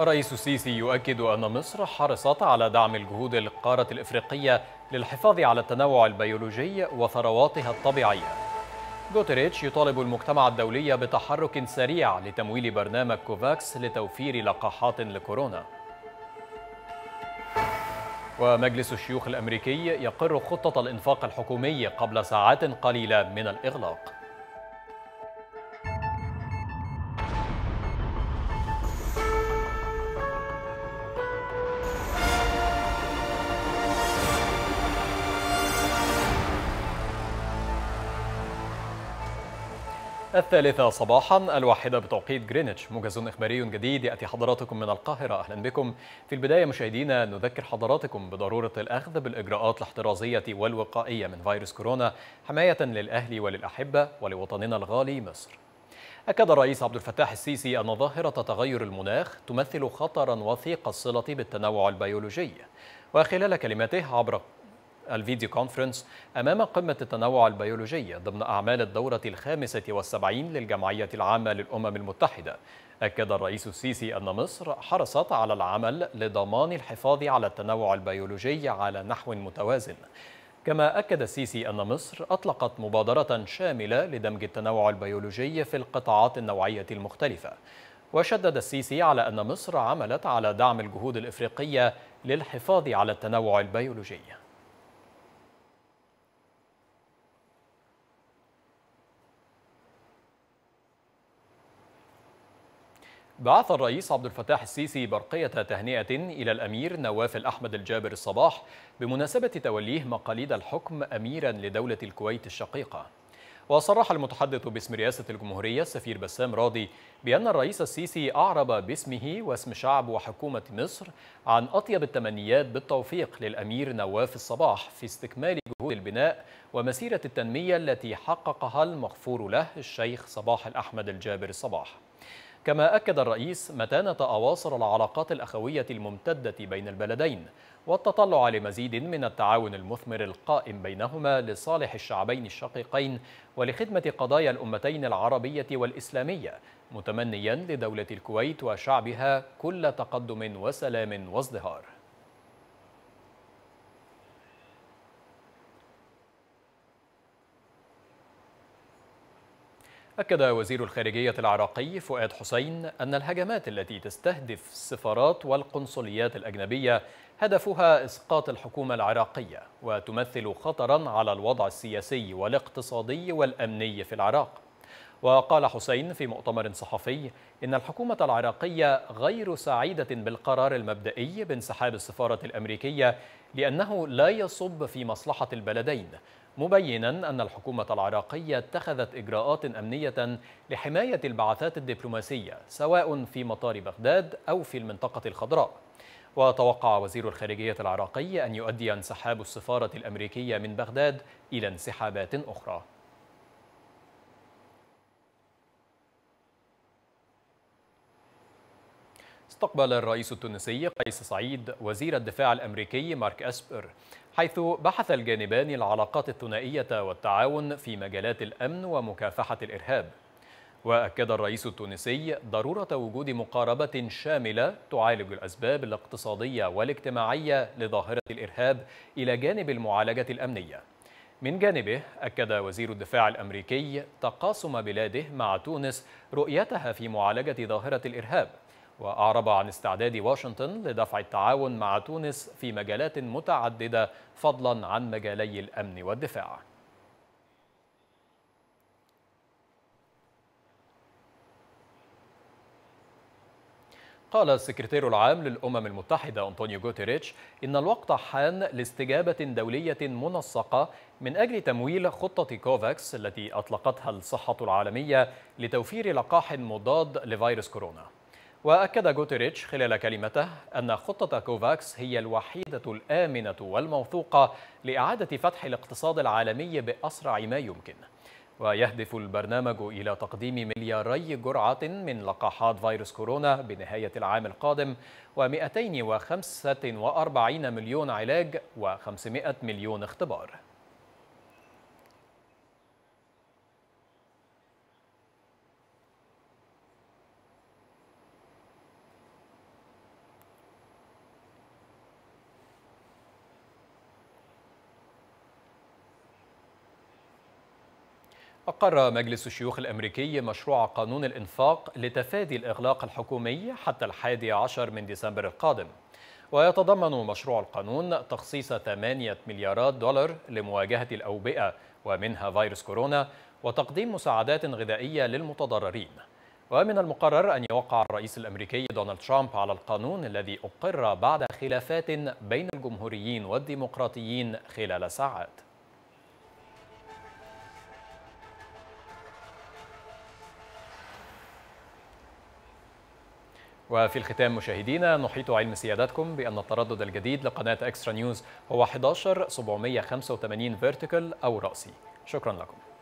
الرئيس السيسي يؤكد أن مصر حرصت على دعم الجهود القارة الإفريقية للحفاظ على التنوع البيولوجي وثرواتها الطبيعية جوتريتش يطالب المجتمع الدولي بتحرك سريع لتمويل برنامج كوفاكس لتوفير لقاحات لكورونا ومجلس الشيوخ الأمريكي يقر خطة الإنفاق الحكومي قبل ساعات قليلة من الإغلاق الثالثة صباحا الواحدة بتوقيت جرينتش موجز إخباري جديد يأتي حضراتكم من القاهرة أهلا بكم في البداية مشاهدينا نذكر حضراتكم بضرورة الأخذ بالإجراءات الاحترازية والوقائية من فيروس كورونا حماية للأهل وللأحبة ولوطننا الغالي مصر أكد الرئيس عبد الفتاح السيسي أن ظاهرة تغير المناخ تمثل خطرا وثيق الصلة بالتنوع البيولوجي وخلال كلمته عبر الفيديو كونفرنس أمام قمة التنوع البيولوجي ضمن أعمال الدورة الخامسة والسبعين للجمعية العامة للأمم المتحدة أكد الرئيس السيسي أن مصر حرصت على العمل لضمان الحفاظ على التنوع البيولوجي على نحو متوازن كما أكد السيسي أن مصر أطلقت مبادرة شاملة لدمج التنوع البيولوجي في القطاعات النوعية المختلفة وشدد السيسي على أن مصر عملت على دعم الجهود الإفريقية للحفاظ على التنوع البيولوجي بعث الرئيس عبد الفتاح السيسي برقية تهنئة إلى الأمير نواف الأحمد الجابر الصباح بمناسبة توليه مقاليد الحكم أميرا لدولة الكويت الشقيقة وصرح المتحدث باسم رئاسة الجمهورية السفير بسام راضي بأن الرئيس السيسي أعرب باسمه واسم شعب وحكومة مصر عن أطيب التمنيات بالتوفيق للأمير نواف الصباح في استكمال جهود البناء ومسيرة التنمية التي حققها المغفور له الشيخ صباح الأحمد الجابر الصباح كما أكد الرئيس متانة أواصر العلاقات الأخوية الممتدة بين البلدين والتطلع لمزيد من التعاون المثمر القائم بينهما لصالح الشعبين الشقيقين ولخدمة قضايا الأمتين العربية والإسلامية متمنيا لدولة الكويت وشعبها كل تقدم وسلام وازدهار أكد وزير الخارجية العراقي فؤاد حسين أن الهجمات التي تستهدف السفارات والقنصليات الأجنبية هدفها إسقاط الحكومة العراقية وتمثل خطرا على الوضع السياسي والاقتصادي والأمني في العراق وقال حسين في مؤتمر صحفي إن الحكومة العراقية غير سعيدة بالقرار المبدئي بانسحاب السفارة الأمريكية لأنه لا يصب في مصلحة البلدين مبينا أن الحكومة العراقية اتخذت إجراءات أمنية لحماية البعثات الدبلوماسية سواء في مطار بغداد أو في المنطقة الخضراء وتوقع وزير الخارجية العراقي أن يؤدي انسحاب السفارة الأمريكية من بغداد إلى انسحابات أخرى استقبل الرئيس التونسي قيس سعيد وزير الدفاع الأمريكي مارك أسبر حيث بحث الجانبان العلاقات الثنائية والتعاون في مجالات الأمن ومكافحة الإرهاب وأكد الرئيس التونسي ضرورة وجود مقاربة شاملة تعالج الأسباب الاقتصادية والاجتماعية لظاهرة الإرهاب إلى جانب المعالجة الأمنية من جانبه أكد وزير الدفاع الأمريكي تقاسم بلاده مع تونس رؤيتها في معالجة ظاهرة الإرهاب وأعرب عن استعداد واشنطن لدفع التعاون مع تونس في مجالات متعددة فضلا عن مجالي الأمن والدفاع قال السكرتير العام للأمم المتحدة أنطونيو جوتيريتش إن الوقت حان لاستجابة دولية منسقة من أجل تمويل خطة كوفاكس التي أطلقتها الصحة العالمية لتوفير لقاح مضاد لفيروس كورونا وأكد جوتريتش خلال كلمته أن خطة كوفاكس هي الوحيدة الآمنة والموثوقة لإعادة فتح الاقتصاد العالمي بأسرع ما يمكن ويهدف البرنامج إلى تقديم ملياري جرعة من لقاحات فيروس كورونا بنهاية العام القادم و245 مليون علاج و500 مليون اختبار أقر مجلس الشيوخ الأمريكي مشروع قانون الإنفاق لتفادي الإغلاق الحكومي حتى الحادي عشر من ديسمبر القادم ويتضمن مشروع القانون تخصيص 8 مليارات دولار لمواجهة الأوبئة ومنها فيروس كورونا وتقديم مساعدات غذائية للمتضررين ومن المقرر أن يوقع الرئيس الأمريكي دونالد ترامب على القانون الذي أقر بعد خلافات بين الجمهوريين والديمقراطيين خلال ساعات وفي الختام مشاهدينا نحيط علم سيادتكم بأن التردد الجديد لقناة إكسترا نيوز هو 11785 فيرتيكال أو رأسي شكرا لكم